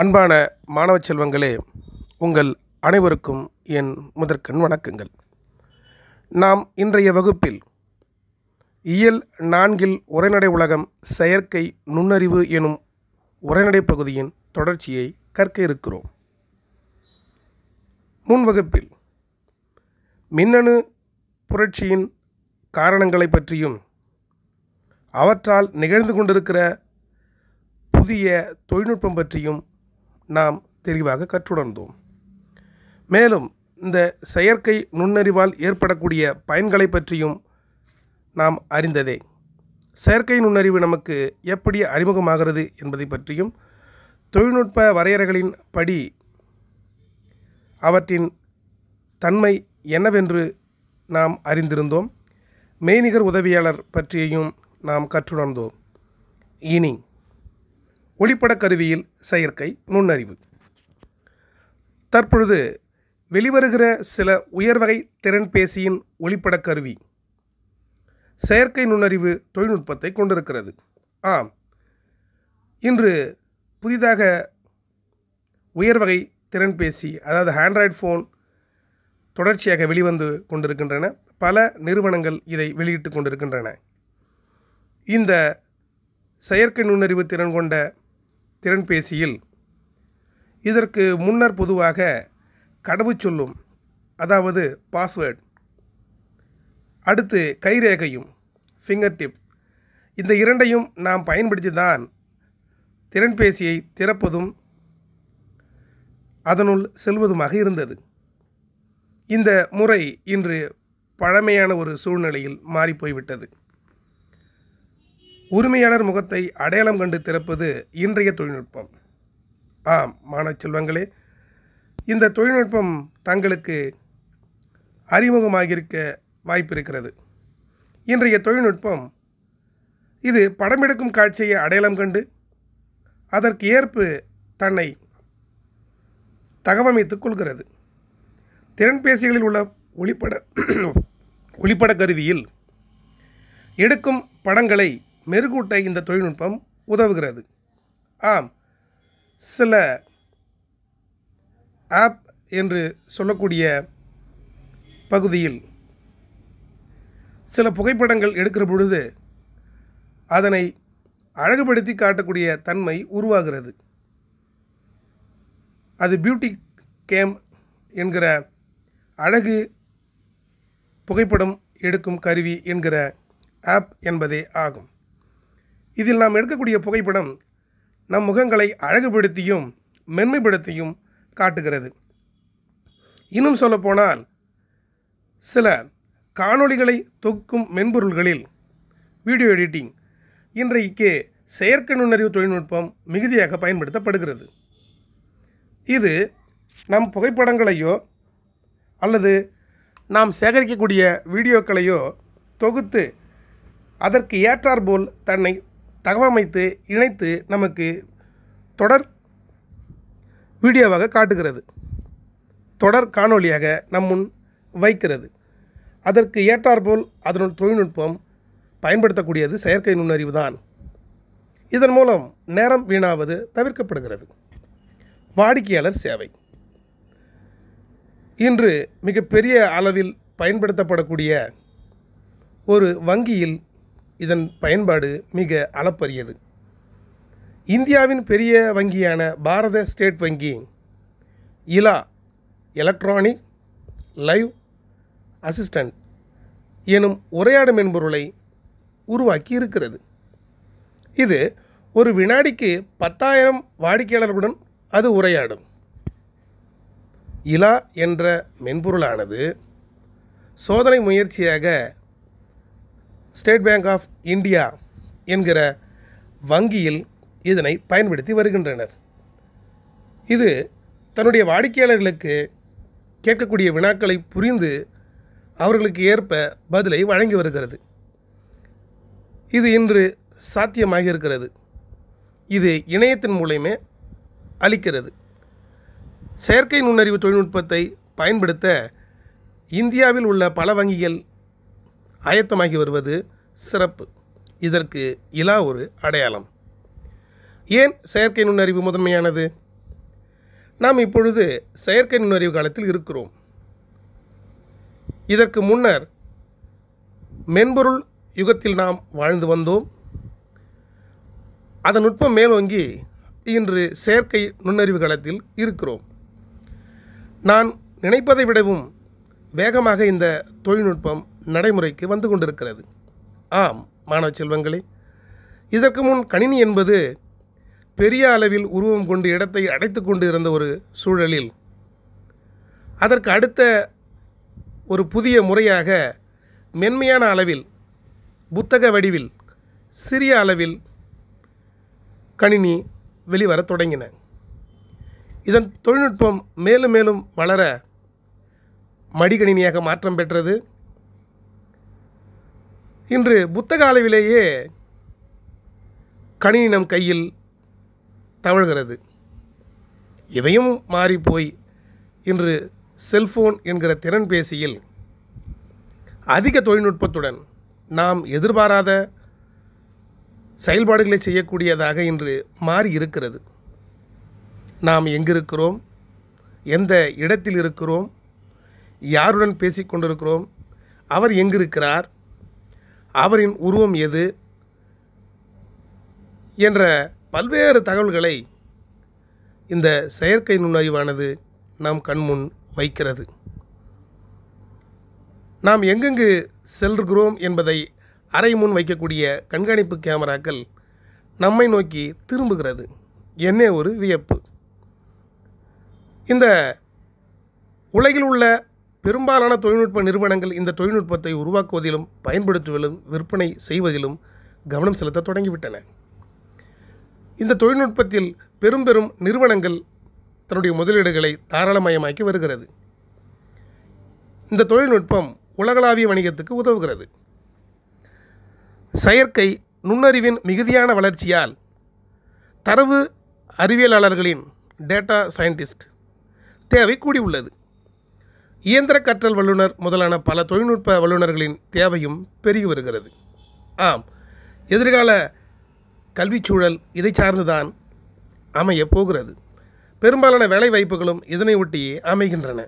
அன்பான மாணவ செல்வங்களே உங்கள் அனைவருக்கும் என் முதற்கண் வணக்கங்கள் நாம் இன்றைய வகுப்பில் இயல் நான்கில் உரைநடை உலகம் செயற்கை நுண்ணறிவு எனும் உரைநடை பகுதியின் தொடர்ச்சியை கற்க இருக்கிறோம் முன் வகுப்பில் மின்னணு புரட்சியின் காரணங்களை பற்றியும் அவற்றால் நிகழ்ந்து கொண்டிருக்கிற புதிய தொழில்நுட்பம் பற்றியும் நாம் தெளிவாக கற்றுணர்ந்தோம் மேலும் இந்த செயற்கை நுண்ணறிவால் ஏற்படக்கூடிய பயன்களை பற்றியும் நாம் அறிந்ததே செயற்கை நுண்ணறிவு நமக்கு எப்படி அறிமுகமாகிறது என்பதை பற்றியும் தொழில்நுட்ப வரையறைகளின் படி அவற்றின் தன்மை என்னவென்று நாம் அறிந்திருந்தோம் மெய்நிகர் உதவியாளர் பற்றியும் நாம் கற்றுணர்ந்தோம் இனி ஒளிப்படக் கருவியில் செயற்கை நுண்ணறிவு தற்பொழுது வெளிவருகிற சில உயர்வகை திறன்பேசியின் ஒளிப்பட கருவி செயற்கை நுண்ணறிவு தொழில்நுட்பத்தை கொண்டிருக்கிறது ஆம் இன்று புதிதாக உயர்வகை திறன்பேசி அதாவது ஆண்ட்ராய்டு ஃபோன் தொடர்ச்சியாக வெளிவந்து கொண்டிருக்கின்றன பல நிறுவனங்கள் இதை வெளியிட்டு கொண்டிருக்கின்றன இந்த செயற்கை நுண்ணறிவு திறன் கொண்ட திறன்பேசியில் இதற்கு முன்னர் பொதுவாக கடவு சொல்லும் அதாவது பாஸ்வேர்டு அடுத்து கைரேகையும் ஃபிங்கர் டிப் இந்த இரண்டையும் நாம் பயன்படுத்தி தான் திறன்பேசியை திறப்பதும் அதனுள் செல்வதுமாக இருந்தது இந்த முறை இன்று பழமையான ஒரு சூழ்நிலையில் மாறிப்போய்விட்டது உரிமையாளர் முகத்தை அடையாளம் கண்டு திறப்பது இன்றைய தொழில்நுட்பம் ஆம் மாணவ செல்வங்களே இந்த தொழில்நுட்பம் தங்களுக்கு அறிமுகமாகியிருக்க வாய்ப்பிருக்கிறது இன்றைய தொழில்நுட்பம் இது படமெடுக்கும் காட்சியை அடையாளம் கண்டு அதற்கு ஏற்பு தன்னை தகவமைத்துக் கொள்கிறது திறன்பேசிகளில் உள்ள ஒளிப்பட ஒளிப்பட கருவியில் எடுக்கும் படங்களை மெருகூட்ட இந்த தொழில்நுட்பம் உதவுகிறது ஆம் சில ஆப் என்று சொல்லக்கூடிய பகுதியில் சில புகைப்படங்கள் எடுக்கிற பொழுது அதனை அழகுபடுத்தி காட்டக்கூடிய தன்மை உருவாகிறது அது பியூட்டி கேம் என்கிற அழகு புகைப்படம் எடுக்கும் கருவி என்கிற ஆப் என்பதே ஆகும் இதில் நாம் எடுக்கக்கூடிய புகைப்படம் நம் முகங்களை அழகுபடுத்தியும் மென்மைப்படுத்தியும் காட்டுகிறது இன்னும் சொல்லப்போனால் சில காணொளிகளை தொகுக்கும் மென்பொருள்களில் வீடியோ எடிட்டிங் இன்றைக்கு செயற்கை நுண்ணறிவு தொழில்நுட்பம் மிகுதியாக பயன்படுத்தப்படுகிறது இது நம் புகைப்படங்களையோ அல்லது நாம் சேகரிக்கக்கூடிய வீடியோக்களையோ தொகுத்து அதற்கு ஏற்றாற்போல் தன்னை தகவமைத்து இணைத்து நமக்கு தொடர் வீடியோவாக காட்டுகிறது தொடர் காணொளியாக நம் முன் வைக்கிறது அதற்கு ஏற்றாற்போல் அதனுடைய தொழில்நுட்பம் பயன்படுத்தக்கூடியது செயற்கை நுண்ணறிவு தான் இதன் மூலம் நேரம் வீணாவது தவிர்க்கப்படுகிறது வாடிக்கையாளர் சேவை இன்று மிகப்பெரிய அளவில் பயன்படுத்தப்படக்கூடிய ஒரு வங்கியில் இதன் பயன்பாடு மிக அளப்பரியது இந்தியாவின் பெரிய வங்கியான பாரத ஸ்டேட் வங்கி இலா எலக்ட்ரானிக் லைவ் அசிஸ்டண்ட் எனும் உரையாடும் மென்பொருளை உருவாக்கி இருக்கிறது இது ஒரு வினாடிக்கு பத்தாயிரம் வாடிக்கையாளர்களுடன் அது உரையாடும் இலா என்ற மென்பொருளானது சோதனை முயற்சியாக ஸ்டேட் பேங்க் ஆஃப் இந்தியா என்கிற வங்கியில் இதனை பயன்படுத்தி வருகின்றனர் இது தன்னுடைய வாடிக்கையாளர்களுக்கு கேட்கக்கூடிய வினாக்களை புரிந்து அவர்களுக்கு ஏற்ப பதிலை வழங்கி வருகிறது இது இன்று சாத்தியமாக இருக்கிறது இது இணையத்தின் மூலயமே அளிக்கிறது செயற்கை நுண்ணறிவு தொழில்நுட்பத்தை பயன்படுத்த இந்தியாவில் உள்ள பல வங்கிகள் ஆயத்தமாகி வருவது சிறப்பு இதற்கு இலா ஒரு அடையாளம் ஏன் செயற்கை நுண்ணறிவு முதன்மையானது நாம் இப்பொழுது செயற்கை நுண்ணறிவு காலத்தில் இருக்கிறோம் இதற்கு முன்னர் மென்பொருள் யுகத்தில் நாம் வாழ்ந்து வந்தோம் அதன் நுட்பம் மேலோங்கி இன்று செயற்கை நுண்ணறிவு காலத்தில் இருக்கிறோம் நான் நினைப்பதை விடவும் வேகமாக இந்த தொழில்நுட்பம் நடைமுறைக்கு வந்து கொண்டிருக்கிறது ஆம் மாணவ செல்வங்களே இதற்கு முன் கணினி என்பது பெரிய அளவில் உருவம் கொண்டு இடத்தை அடைத்து கொண்டு இருந்த ஒரு சூழலில் அதற்கு அடுத்த ஒரு புதிய முறையாக மென்மையான அளவில் புத்தக வடிவில் சிறிய அளவில் கணினி வெளிவர தொடங்கின இதன் தொழில்நுட்பம் மேலும் மேலும் வளர மடிக்கணினியாக மாற்றம் பெற்றது இன்று புத்தக அளவிலேயே கணினி நம் கையில் தவழ்கிறது இவையும் மாறிப்போய் இன்று செல்ஃபோன் என்கிற திறன்பேசியில் அதிக தொழில்நுட்பத்துடன் நாம் எதிர்பாராத செயல்பாடுகளை செய்யக்கூடியதாக இன்று மாறி இருக்கிறது நாம் எங்கிருக்கிறோம் எந்த இடத்தில் இருக்கிறோம் யாருடன் பேசிக்கொண்டிருக்கிறோம் அவர் எங்கிருக்கிறார் அவரின் உருவம் எது என்ற பல்வேறு தகவல்களை இந்த செயற்கை நுண்ணறிவானது நாம் கண்முன் வைக்கிறது நாம் எங்கெங்கு செல்கிறோம் என்பதை அறை முன் வைக்கக்கூடிய கண்காணிப்பு கேமராக்கள் நம்மை நோக்கி திரும்புகிறது என்ன ஒரு வியப்பு இந்த உலகில் உள்ள பெரும்பாலான தொழில்நுட்ப நிறுவனங்கள் இந்த தொழில்நுட்பத்தை உருவாக்குவதிலும் பயன்படுத்துவதிலும் விற்பனை செய்வதிலும் கவனம் செலுத்த தொடங்கிவிட்டன இந்த தொழில்நுட்பத்தில் பெரும் பெரும் நிறுவனங்கள் தன்னுடைய முதலீடுகளை தாராளமயமாக்கி வருகிறது இந்த தொழில்நுட்பம் உலகளாவிய வணிகத்துக்கு உதவுகிறது செயற்கை நுண்ணறிவின் மிகுதியான வளர்ச்சியால் தரவு அறிவியலாளர்களின் டேட்டா சயின்டிஸ்ட் தேவை கூடியுள்ளது இயந்திர கற்றல் வல்லுநர் முதலான பல தொழில்நுட்ப வல்லுநர்களின் தேவையும் பெருகி வருகிறது ஆம் எதிர்கால கல்விச்சூழல் இதை சார்ந்துதான் அமையப் போகிறது பெரும்பாலான வேலை வாய்ப்புகளும் இதனை ஒட்டியே அமைகின்றன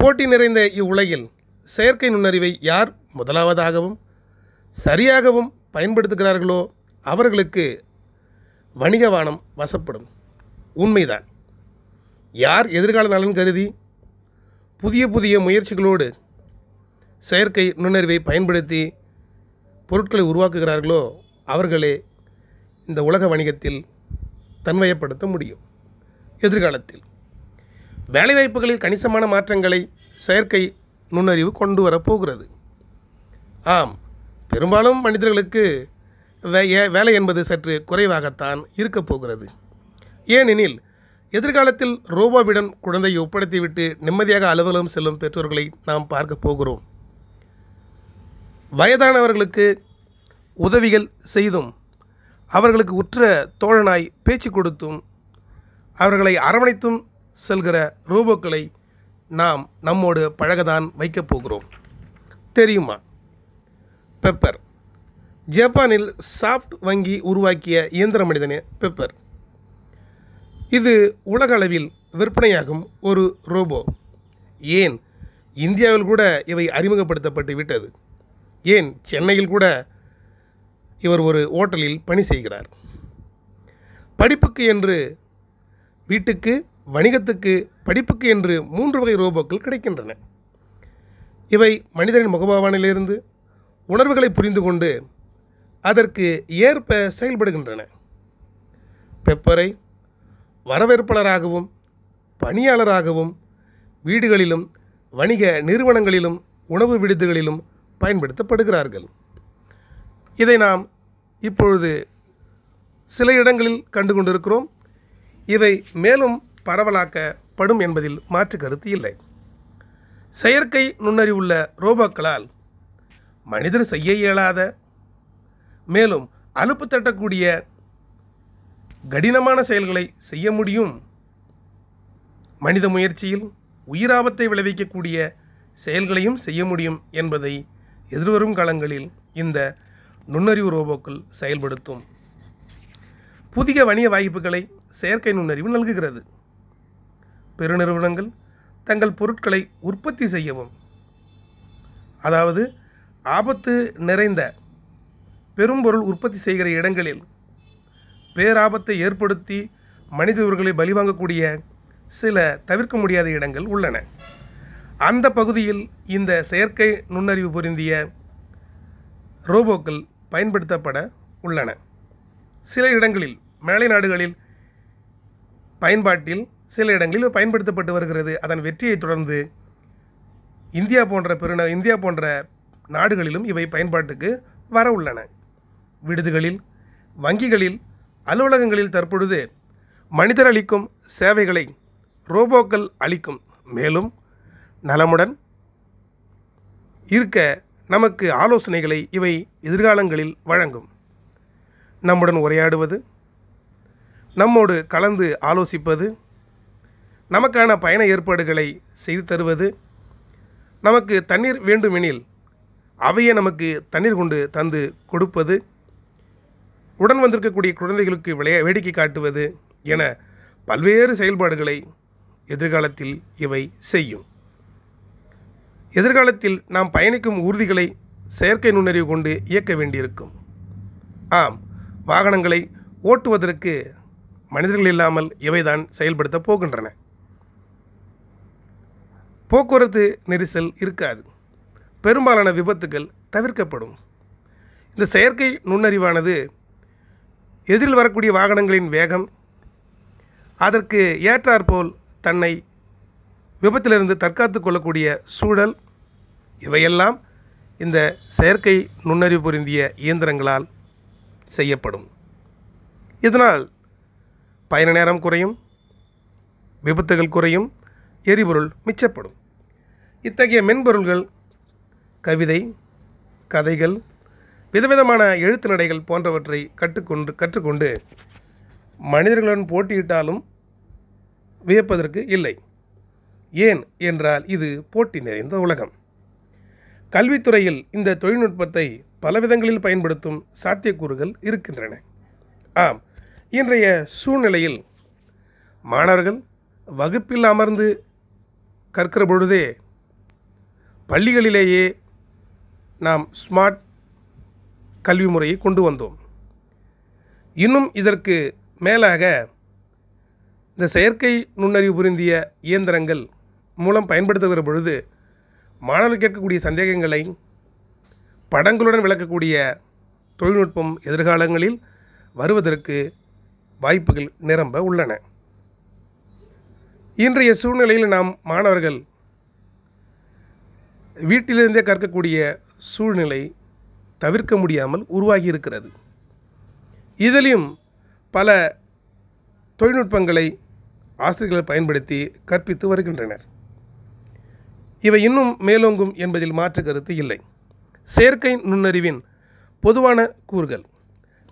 போட்டி நிறைந்த இவ்வுலகில் செயற்கை நுண்ணறிவை யார் முதலாவதாகவும் சரியாகவும் பயன்படுத்துகிறார்களோ அவர்களுக்கு வணிக வானம் வசப்படும் உண்மைதான் யார் எதிர்கால நலன் கருதி புதிய புதிய முயற்சிகளோடு செயற்கை நுண்ணறிவை பயன்படுத்தி பொருட்களை உருவாக்குகிறார்களோ அவர்களே இந்த உலக வணிகத்தில் தன்மயப்படுத்த முடியும் எதிர்காலத்தில் வேலைவாய்ப்புகளில் கணிசமான மாற்றங்களை செயற்கை நுண்ணறிவு கொண்டு வரப்போகிறது ஆம் பெரும்பாலும் மனிதர்களுக்கு வே வேலை என்பது சற்று குறைவாகத்தான் இருக்கப் போகிறது ஏனெனில் எதிர்காலத்தில் ரோபோவிடம் குழந்தையை ஒப்படைத்துவிட்டு நிம்மதியாக அலுவலகம் செல்லும் பெற்றோர்களை நாம் பார்க்க போகிறோம் வயதானவர்களுக்கு உதவிகள் செய்தும் அவர்களுக்கு உற்ற தோழனாய் பேச்சு கொடுத்தும் அவர்களை அரவணைத்தும் செல்கிற ரோபோக்களை நாம் நம்மோடு பழகதான் வைக்கப் போகிறோம் தெரியுமா பெப்பர் ஜப்பானில் சாஃப்ட் வங்கி உருவாக்கிய இயந்திர மனிதனே பெப்பர் இது உலக அளவில் விற்பனையாகும் ஒரு ரோபோ ஏன் இந்தியாவில் கூட இவை அறிமுகப்படுத்தப்பட்டு விட்டது ஏன் சென்னையில் கூட இவர் ஒரு ஓட்டலில் பணி செய்கிறார் படிப்புக்கு என்று வீட்டுக்கு வணிகத்துக்கு படிப்புக்கு என்று மூன்று வகை ரோபோக்கள் கிடைக்கின்றன இவை மனிதனின் முகபாவனையிலிருந்து உணர்வுகளை புரிந்து கொண்டு அதற்கு ஏற்ப செயல்படுகின்றன பெப்பரை வரவேற்பாளராகவும் பணியாளராகவும் வீடுகளிலும் வணிக நிறுவனங்களிலும் உணவு விடுதிகளிலும் பயன்படுத்தப்படுகிறார்கள் இதை நாம் இப்பொழுது சில இடங்களில் கண்டு கொண்டிருக்கிறோம் இவை மேலும் பரவலாக்கப்படும் என்பதில் மாற்று கருத்து இல்லை செயற்கை நுண்ணறிவுள்ள ரோபோக்களால் மனிதர் செய்ய இயலாத மேலும் அலுப்பு தட்டக்கூடிய கடினமான செயல்களை செய்ய முடியும் மனித முயற்சியில் உயிராபத்தை விளைவிக்கக்கூடிய செயல்களையும் செய்ய முடியும் என்பதை எதிர்வரும் காலங்களில் இந்த நுண்ணறிவு ரோபோக்கள் செயல்படுத்தும் புதிய வணிக வாய்ப்புகளை செயற்கை நுண்ணறிவு நல்குகிறது பெருநிறுவனங்கள் தங்கள் பொருட்களை உற்பத்தி செய்யவும் அதாவது ஆபத்து நிறைந்த பெரும்பொருள் உற்பத்தி செய்கிற இடங்களில் பேராபத்தை ஏற்படுத்தி மனிதர்களை பலிவாங்கக்கூடிய சில தவிர்க்க முடியாத இடங்கள் உள்ளன அந்த பகுதியில் இந்த செயற்கை நுண்ணறிவு பொருந்திய ரோபோக்கள் பயன்படுத்தப்பட உள்ளன சில இடங்களில் மேலை நாடுகளில் பயன்பாட்டில் சில இடங்களில் பயன்படுத்தப்பட்டு வருகிறது அதன் வெற்றியை தொடர்ந்து இந்தியா போன்ற பெருந இந்தியா போன்ற நாடுகளிலும் இவை பயன்பாட்டுக்கு வர உள்ளன விடுதிகளில் வங்கிகளில் அலுவலகங்களில் தற்பொழுது மனிதர் அளிக்கும் சேவைகளை ரோபோக்கள் அளிக்கும் மேலும் நலமுடன் இருக்க நமக்கு ஆலோசனைகளை இவை எதிர்காலங்களில் வழங்கும் நம்முடன் உரையாடுவது நம்மோடு கலந்து ஆலோசிப்பது நமக்கான பயண ஏற்பாடுகளை செய்து தருவது நமக்கு தண்ணீர் வேண்டுமெனில் அவையே நமக்கு தண்ணீர் கொண்டு தந்து கொடுப்பது உடன் வந்திருக்கக்கூடிய குழந்தைகளுக்கு விளைய வேடிக்கை காட்டுவது என பல்வேறு செயல்பாடுகளை எதிர்காலத்தில் இவை செய்யும் எதிர்காலத்தில் நாம் பயணிக்கும் ஊர்திகளை செயற்கை நுண்ணறிவு கொண்டு இயக்க வேண்டியிருக்கும் ஆம் வாகனங்களை ஓட்டுவதற்கு மனிதர்கள் இல்லாமல் இவைதான் செயல்படுத்த போகின்றன போக்குவரத்து நெரிசல் இருக்காது பெரும்பாலான விபத்துகள் தவிர்க்கப்படும் இந்த செயற்கை நுண்ணறிவானது எதிரில் வரக்கூடிய வாகனங்களின் வேகம் அதற்கு ஏற்றாற்போல் தன்னை விபத்திலிருந்து தற்காத்து கொள்ளக்கூடிய சூழல் இவையெல்லாம் இந்த செயற்கை நுண்ணறிவு பொருந்திய இயந்திரங்களால் செய்யப்படும் இதனால் பயண நேரம் குறையும் விபத்துகள் குறையும் எரிபொருள் மிச்சப்படும் இத்தகைய மென்பொருள்கள் கவிதை கதைகள் விதவிதமான எழுத்து நடைகள் போன்றவற்றை கற்றுக்கொண்டு கற்றுக்கொண்டு மனிதர்களுடன் போட்டியிட்டாலும் வியப்பதற்கு இல்லை ஏன் என்றால் இது போட்டி நிறைந்த உலகம் கல்வித்துறையில் இந்த தொழில்நுட்பத்தை பல விதங்களில் பயன்படுத்தும் சாத்தியக்கூறுகள் இருக்கின்றன ஆம் இன்றைய சூழ்நிலையில் மாணவர்கள் வகுப்பில் அமர்ந்து கற்கிற பொழுதே பள்ளிகளிலேயே நாம் ஸ்மார்ட் கல்வி முறையை கொண்டு வந்தோம் இன்னும் இதற்கு மேலாக இந்த செயற்கை நுண்ணறிவு புரிந்திய இயந்திரங்கள் மூலம் பயன்படுத்துகிற பொழுது மாணவர்கள் கேட்கக்கூடிய சந்தேகங்களை படங்களுடன் விளக்கக்கூடிய தொழில்நுட்பம் எதிர்காலங்களில் வருவதற்கு வாய்ப்புகள் நிரம்ப உள்ளன இன்றைய சூழ்நிலையில் நாம் மாணவர்கள் வீட்டிலிருந்தே கற்கக்கூடிய சூழ்நிலை தவிர்க்க முடியாமல் உருவாகியிருக்கிறது இருக்கிறது இதிலையும் பல தொழில்நுட்பங்களை ஆசிரியர்கள் பயன்படுத்தி கற்பித்து வருகின்றனர் இவை இன்னும் மேலோங்கும் என்பதில் மாற்று கருத்து இல்லை செயற்கை நுண்ணறிவின் பொதுவான கூறுகள்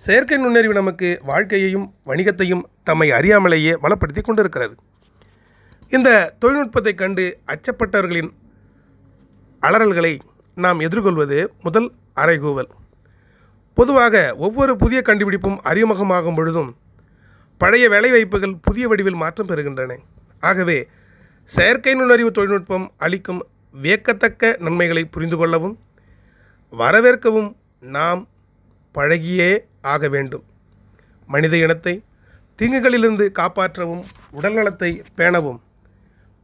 செயற்கை நுண்ணறிவு நமக்கு வாழ்க்கையையும் வணிகத்தையும் தம்மை அறியாமலேயே வளப்படுத்தி கொண்டிருக்கிறது இந்த தொழில்நுட்பத்தை கண்டு அச்சப்பட்டவர்களின் அலறல்களை நாம் எதிர்கொள்வது முதல் அறைகூவல் பொதுவாக ஒவ்வொரு புதிய கண்டுபிடிப்பும் அறிமுகமாகும் பொழுதும் பழைய வேலைவாய்ப்புகள் புதிய வடிவில் மாற்றம் பெறுகின்றன ஆகவே செயற்கை நுண்ணறிவு தொழில்நுட்பம் அளிக்கும் வியக்கத்தக்க நன்மைகளை புரிந்து கொள்ளவும் வரவேற்கவும் நாம் பழகியே ஆக வேண்டும் மனித இனத்தை தீங்குகளிலிருந்து காப்பாற்றவும் உடல்நலத்தை பேணவும்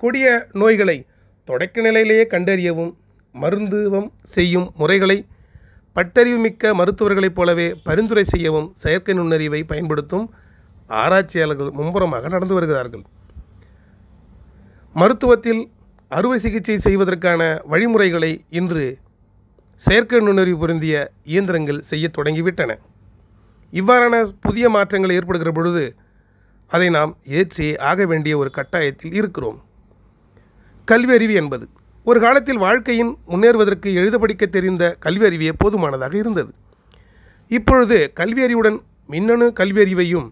கொடிய நோய்களை தொடக்க நிலையிலேயே கண்டறியவும் மருந்துவம் செய்யும் முறைகளை பட்டறிவு மிக்க மருத்துவர்களைப் போலவே பரிந்துரை செய்யவும் செயற்கை நுண்ணறிவை பயன்படுத்தும் ஆராய்ச்சியாளர்கள் மும்புறமாக நடந்து வருகிறார்கள் மருத்துவத்தில் அறுவை சிகிச்சை செய்வதற்கான வழிமுறைகளை இன்று செயற்கை நுண்ணறிவு பொருந்திய இயந்திரங்கள் செய்ய தொடங்கிவிட்டன இவ்வாறான புதிய மாற்றங்கள் ஏற்படுகிற பொழுது அதை நாம் ஏற்றி ஆக வேண்டிய ஒரு கட்டாயத்தில் இருக்கிறோம் கல்வி அறிவு என்பது ஒரு காலத்தில் வாழ்க்கையின் முன்னேறுவதற்கு எழுத தெரிந்த தெரிந்த அறிவே போதுமானதாக இருந்தது இப்பொழுது கல்வியறிவுடன் மின்னணு கல்வியறிவையும்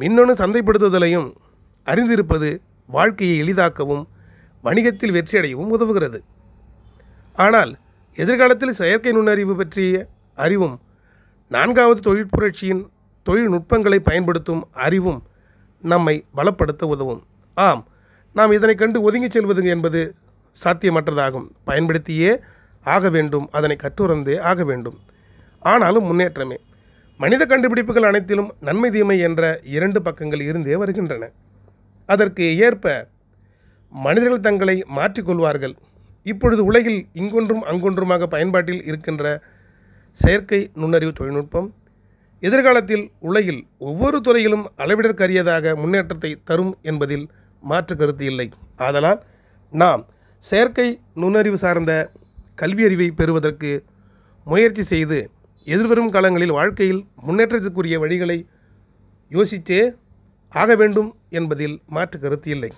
மின்னணு சந்தைப்படுத்துதலையும் அறிந்திருப்பது வாழ்க்கையை எளிதாக்கவும் வணிகத்தில் வெற்றியடையவும் உதவுகிறது ஆனால் எதிர்காலத்தில் செயற்கை நுண்ணறிவு பற்றிய அறிவும் நான்காவது தொழிற்புரட்சியின் தொழில்நுட்பங்களை பயன்படுத்தும் அறிவும் நம்மை பலப்படுத்த உதவும் ஆம் நாம் இதனை கண்டு ஒதுங்கிச் செல்வது என்பது சாத்தியமற்றதாகும் பயன்படுத்தியே ஆக வேண்டும் அதனை கற்றுறந்தே ஆக வேண்டும் ஆனாலும் முன்னேற்றமே மனித கண்டுபிடிப்புகள் அனைத்திலும் நன்மை தீமை என்ற இரண்டு பக்கங்கள் இருந்தே வருகின்றன அதற்கு ஏற்ப மனிதர்கள் தங்களை மாற்றிக்கொள்வார்கள் இப்பொழுது உலகில் இங்கொன்றும் அங்கொன்றுமாக பயன்பாட்டில் இருக்கின்ற செயற்கை நுண்ணறிவு தொழில்நுட்பம் எதிர்காலத்தில் உலகில் ஒவ்வொரு துறையிலும் அளவிடற்கரியதாக முன்னேற்றத்தை தரும் என்பதில் மாற்று கருத்து இல்லை ஆதலால் நாம் செயற்கை நுண்ணறிவு சார்ந்த கல்வியறிவை பெறுவதற்கு முயற்சி செய்து எதிர்வரும் காலங்களில் வாழ்க்கையில் முன்னேற்றத்திற்குரிய வழிகளை யோசித்தே ஆக வேண்டும் என்பதில் மாற்று கருத்து இல்லை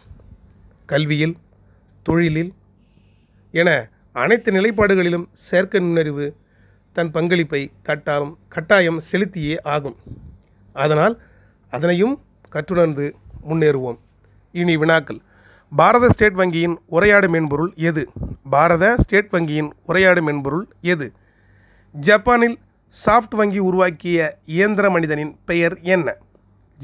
கல்வியில் தொழிலில் என அனைத்து நிலைப்பாடுகளிலும் செயற்கை நுண்ணறிவு தன் பங்களிப்பை கட்டாயம் கட்டாயம் செலுத்தியே ஆகும் அதனால் அதனையும் கற்றுணர்ந்து முன்னேறுவோம் இனி வினாக்கள் பாரத ஸ்டேட் வங்கியின் உரையாடு மென்பொருள் எது பாரத ஸ்டேட் வங்கியின் உரையாடு மென்பொருள் எது ஜப்பானில் சாஃப்ட் வங்கி உருவாக்கிய இயந்திர மனிதனின் பெயர் என்ன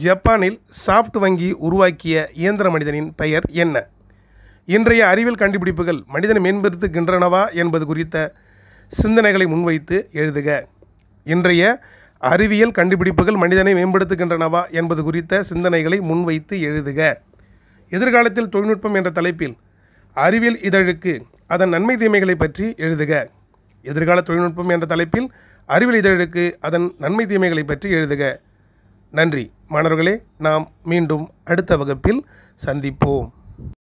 ஜப்பானில் சாஃப்ட் வங்கி உருவாக்கிய இயந்திர மனிதனின் பெயர் என்ன இன்றைய அறிவியல் கண்டுபிடிப்புகள் மனிதனை மேம்படுத்துகின்றனவா என்பது குறித்த சிந்தனைகளை முன்வைத்து எழுதுக இன்றைய அறிவியல் கண்டுபிடிப்புகள் மனிதனை மேம்படுத்துகின்றனவா என்பது குறித்த சிந்தனைகளை முன்வைத்து எழுதுக எதிர்காலத்தில் தொழில்நுட்பம் என்ற தலைப்பில் அறிவியல் இதழுக்கு அதன் நன்மை தீமைகளை பற்றி எழுதுக எதிர்கால தொழில்நுட்பம் என்ற தலைப்பில் அறிவியல் இதழுக்கு அதன் நன்மை தீமைகளை பற்றி எழுதுக நன்றி மாணவர்களே நாம் மீண்டும் அடுத்த வகுப்பில் சந்திப்போம்